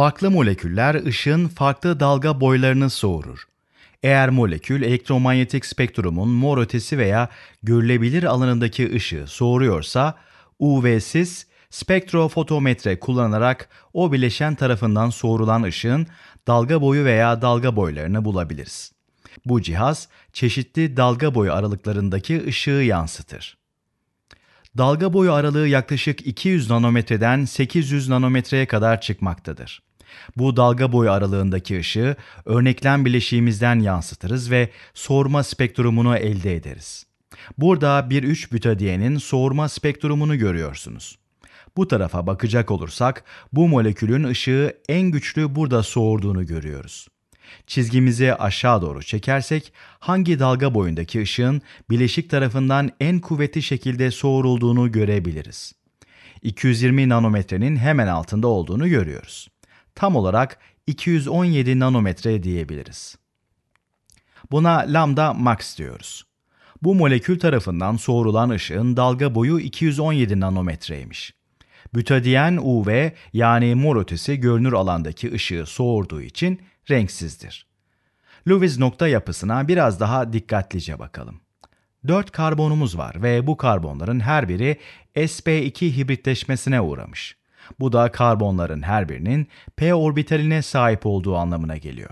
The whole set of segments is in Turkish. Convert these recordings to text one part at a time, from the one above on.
farklı moleküller ışığın farklı dalga boylarını soğurur. Eğer molekül elektromanyetik spektrumun mor ötesi veya görülebilir alanındaki ışığı soğuruyorsa, UV'siz spektrofotometre kullanarak o bileşen tarafından soğurulan ışığın dalga boyu veya dalga boylarını bulabiliriz. Bu cihaz çeşitli dalga boyu aralıklarındaki ışığı yansıtır. Dalga boyu aralığı yaklaşık 200 nanometreden 800 nanometreye kadar çıkmaktadır. Bu dalga boyu aralığındaki ışığı örneklem bileşiğimizden yansıtırız ve soğurma spektrumunu elde ederiz. Burada bir 3 butadiyenin soğurma spektrumunu görüyorsunuz. Bu tarafa bakacak olursak bu molekülün ışığı en güçlü burada soğurduğunu görüyoruz. Çizgimizi aşağı doğru çekersek hangi dalga boyundaki ışığın bileşik tarafından en kuvvetli şekilde soğurulduğunu görebiliriz. 220 nanometrenin hemen altında olduğunu görüyoruz tam olarak 217 nanometre diyebiliriz. Buna lambda max diyoruz. Bu molekül tarafından soğurulan ışığın dalga boyu 217 nanometreymiş. Butadiyen UV yani mor ötesi görünür alandaki ışığı soğurduğu için renksizdir. Lewis nokta yapısına biraz daha dikkatlice bakalım. 4 karbonumuz var ve bu karbonların her biri sp2 hibritleşmesine uğramış. Bu da karbonların her birinin p orbitaline sahip olduğu anlamına geliyor.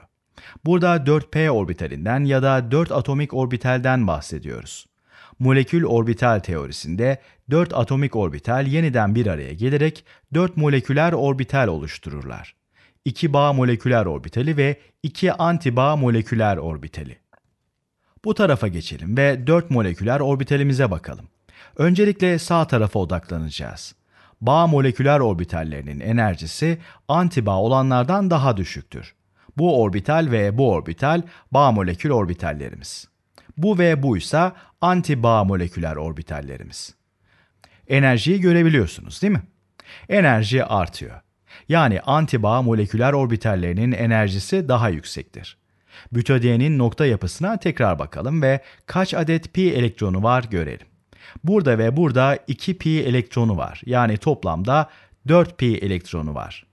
Burada 4p orbitalinden ya da 4 atomik orbitalden bahsediyoruz. Molekül orbital teorisinde 4 atomik orbital yeniden bir araya gelerek 4 moleküler orbital oluştururlar. 2 bağ moleküler orbitali ve 2 antibağ moleküler orbitali. Bu tarafa geçelim ve 4 moleküler orbitalimize bakalım. Öncelikle sağ tarafa odaklanacağız bağ moleküler orbitallerinin enerjisi antibağ olanlardan daha düşüktür. Bu orbital ve bu orbital bağ molekül orbitallerimiz. Bu ve bu ise antibağ moleküler orbitallerimiz. Enerjiyi görebiliyorsunuz değil mi? Enerji artıyor. Yani antibağ moleküler orbitallerinin enerjisi daha yüksektir. Bütödenin nokta yapısına tekrar bakalım ve kaç adet pi elektronu var görelim. Burada ve burada 2 pi elektronu var. Yani toplamda 4 pi elektronu var.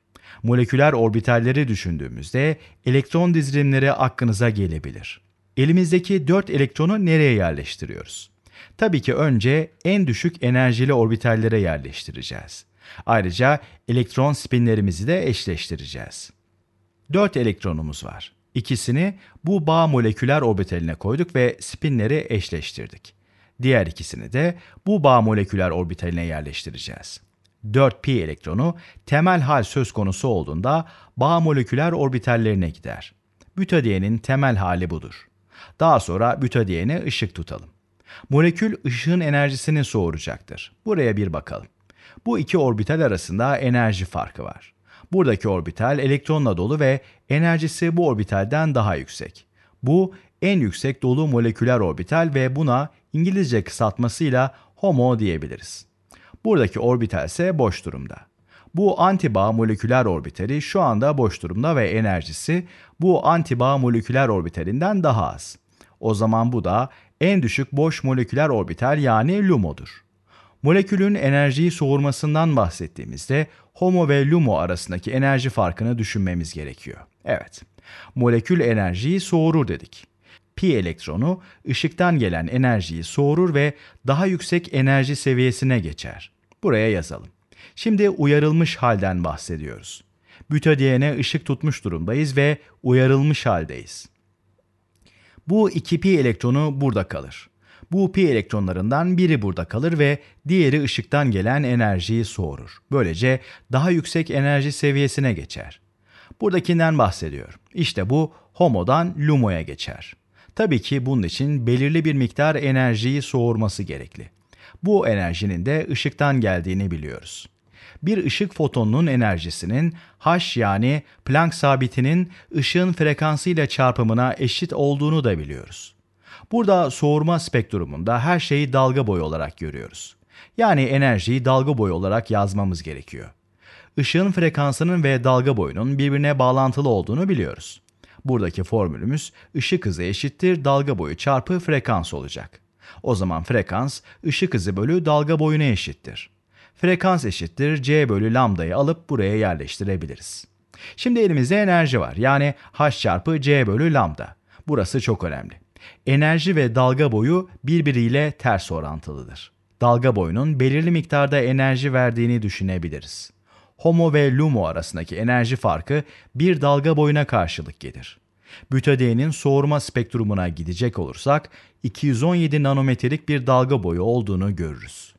Moleküler orbitalleri düşündüğümüzde elektron dizilimleri aklınıza gelebilir. Elimizdeki 4 elektronu nereye yerleştiriyoruz? Tabii ki önce en düşük enerjili orbitallere yerleştireceğiz. Ayrıca elektron spinlerimizi de eşleştireceğiz. 4 elektronumuz var. İkisini bu bağ moleküler orbitaline koyduk ve spinleri eşleştirdik diğer ikisini de bu bağ moleküler orbitaline yerleştireceğiz. 4pi elektronu temel hal söz konusu olduğunda bağ moleküler orbitallerine gider. Butadiyenin temel hali budur. Daha sonra butadiyene ışık tutalım. Molekül ışığın enerjisini soğuracaktır. Buraya bir bakalım. Bu iki orbital arasında enerji farkı var. Buradaki orbital elektronla dolu ve enerjisi bu orbitalden daha yüksek. Bu en yüksek dolu moleküler orbital ve buna İngilizce kısaltmasıyla HOMO diyebiliriz. Buradaki orbital ise boş durumda. Bu antibağ moleküler orbitali şu anda boş durumda ve enerjisi bu antibağ moleküler orbitalinden daha az. O zaman bu da en düşük boş moleküler orbital yani LUMO'dur. Molekülün enerjiyi soğurmasından bahsettiğimizde HOMO ve LUMO arasındaki enerji farkını düşünmemiz gerekiyor. Evet, molekül enerjiyi soğurur dedik pi elektronu ışıktan gelen enerjiyi soğurur ve daha yüksek enerji seviyesine geçer. Buraya yazalım. Şimdi uyarılmış halden bahsediyoruz. Butadiyene ışık tutmuş durumdayız ve uyarılmış haldeyiz. Bu 2 pi elektronu burada kalır. Bu pi elektronlarından biri burada kalır ve diğeri ışıktan gelen enerjiyi soğurur. Böylece daha yüksek enerji seviyesine geçer. Buradakinden bahsediyorum. İşte bu homodan lumoya geçer. Tabii ki bunun için belirli bir miktar enerjiyi soğurması gerekli. Bu enerjinin de ışıktan geldiğini biliyoruz. Bir ışık fotonunun enerjisinin h yani Planck sabitinin ışığın frekansıyla çarpımına eşit olduğunu da biliyoruz. Burada soğurma spektrumunda her şeyi dalga boyu olarak görüyoruz. Yani enerjiyi dalga boyu olarak yazmamız gerekiyor. Işığın frekansının ve dalga boyunun birbirine bağlantılı olduğunu biliyoruz. Buradaki formülümüz ışık hızı eşittir dalga boyu çarpı frekans olacak. O zaman frekans ışık hızı bölü dalga boyuna eşittir. Frekans eşittir c bölü lambdayı alıp buraya yerleştirebiliriz. Şimdi elimizde enerji var yani h çarpı c bölü lambda. Burası çok önemli. Enerji ve dalga boyu birbiriyle ters orantılıdır. Dalga boyunun belirli miktarda enerji verdiğini düşünebiliriz. Homo ve Lumo arasındaki enerji farkı bir dalga boyuna karşılık gelir. Butade'nin soğurma spektrumuna gidecek olursak 217 nanometrelik bir dalga boyu olduğunu görürüz.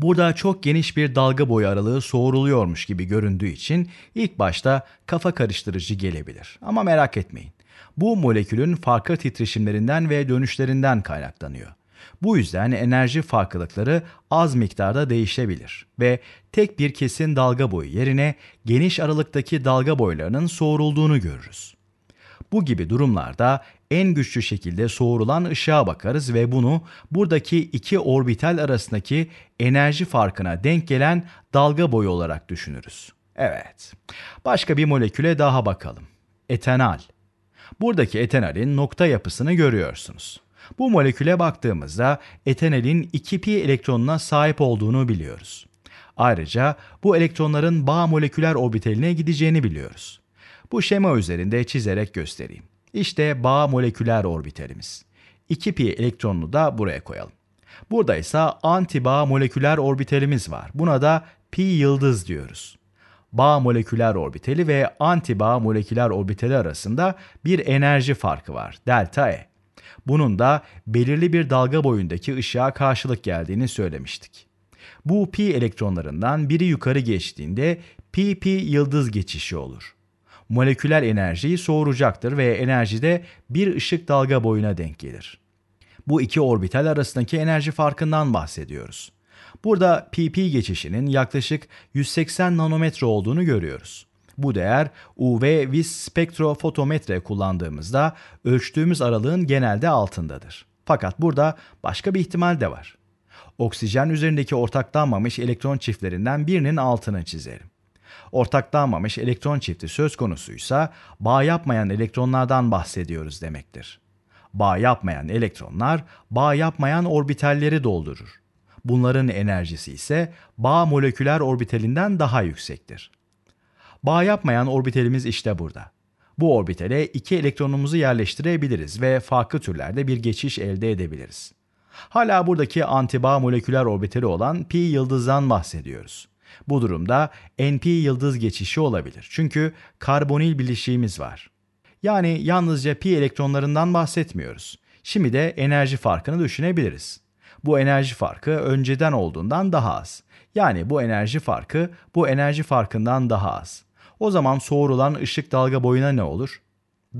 Burada çok geniş bir dalga boyu aralığı soğuruluyormuş gibi göründüğü için ilk başta kafa karıştırıcı gelebilir. Ama merak etmeyin. Bu molekülün farklı titreşimlerinden ve dönüşlerinden kaynaklanıyor. Bu yüzden enerji farklılıkları az miktarda değişebilir ve tek bir kesin dalga boyu yerine geniş aralıktaki dalga boylarının soğurulduğunu görürüz. Bu gibi durumlarda en güçlü şekilde soğurulan ışığa bakarız ve bunu buradaki iki orbital arasındaki enerji farkına denk gelen dalga boyu olarak düşünürüz. Evet, başka bir moleküle daha bakalım. Etenal. Buradaki etenalin nokta yapısını görüyorsunuz. Bu moleküle baktığımızda etenelin 2pi elektronuna sahip olduğunu biliyoruz. Ayrıca bu elektronların bağ moleküler orbitaline gideceğini biliyoruz. Bu şema üzerinde çizerek göstereyim. İşte bağ moleküler orbitalimiz. 2pi elektronunu da buraya koyalım. Burada ise antibağ moleküler orbitalimiz var. Buna da pi yıldız diyoruz. Bağ moleküler orbitali ve antibağ moleküler orbitali arasında bir enerji farkı var. Delta E. Bunun da belirli bir dalga boyundaki ışığa karşılık geldiğini söylemiştik. Bu pi elektronlarından biri yukarı geçtiğinde pp yıldız geçişi olur. Moleküler enerjiyi soğuracaktır ve enerji de bir ışık dalga boyuna denk gelir. Bu iki orbital arasındaki enerji farkından bahsediyoruz. Burada pp geçişinin yaklaşık 180 nanometre olduğunu görüyoruz. Bu değer UV vis spektrofotometre kullandığımızda ölçtüğümüz aralığın genelde altındadır. Fakat burada başka bir ihtimal de var. Oksijen üzerindeki ortaklanmamış elektron çiftlerinden birinin altını çizelim. Ortaklanmamış elektron çifti söz konusuysa bağ yapmayan elektronlardan bahsediyoruz demektir. Bağ yapmayan elektronlar bağ yapmayan orbitalleri doldurur. Bunların enerjisi ise bağ moleküler orbitalinden daha yüksektir. Bağ yapmayan orbitalimiz işte burada. Bu orbitale iki elektronumuzu yerleştirebiliriz ve farklı türlerde bir geçiş elde edebiliriz. Hala buradaki antibağ moleküler orbitali olan pi yıldızdan bahsediyoruz. Bu durumda NP yıldız geçişi olabilir. Çünkü karbonil bileşiğimiz var. Yani yalnızca pi elektronlarından bahsetmiyoruz. Şimdi de enerji farkını düşünebiliriz. Bu enerji farkı önceden olduğundan daha az. Yani bu enerji farkı bu enerji farkından daha az. O zaman soğurulan ışık dalga boyuna ne olur?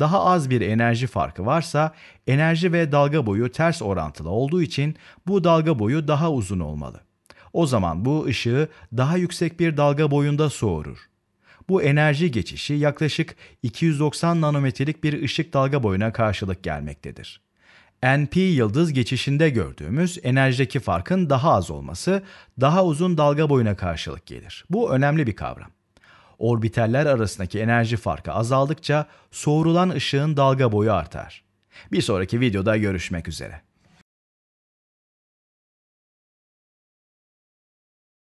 Daha az bir enerji farkı varsa enerji ve dalga boyu ters orantılı olduğu için bu dalga boyu daha uzun olmalı. O zaman bu ışığı daha yüksek bir dalga boyunda soğurur. Bu enerji geçişi yaklaşık 290 nanometrelik bir ışık dalga boyuna karşılık gelmektedir. NP yıldız geçişinde gördüğümüz enerjideki farkın daha az olması daha uzun dalga boyuna karşılık gelir. Bu önemli bir kavram. Orbitaller arasındaki enerji farkı azaldıkça soğurulan ışığın dalga boyu artar. Bir sonraki videoda görüşmek üzere.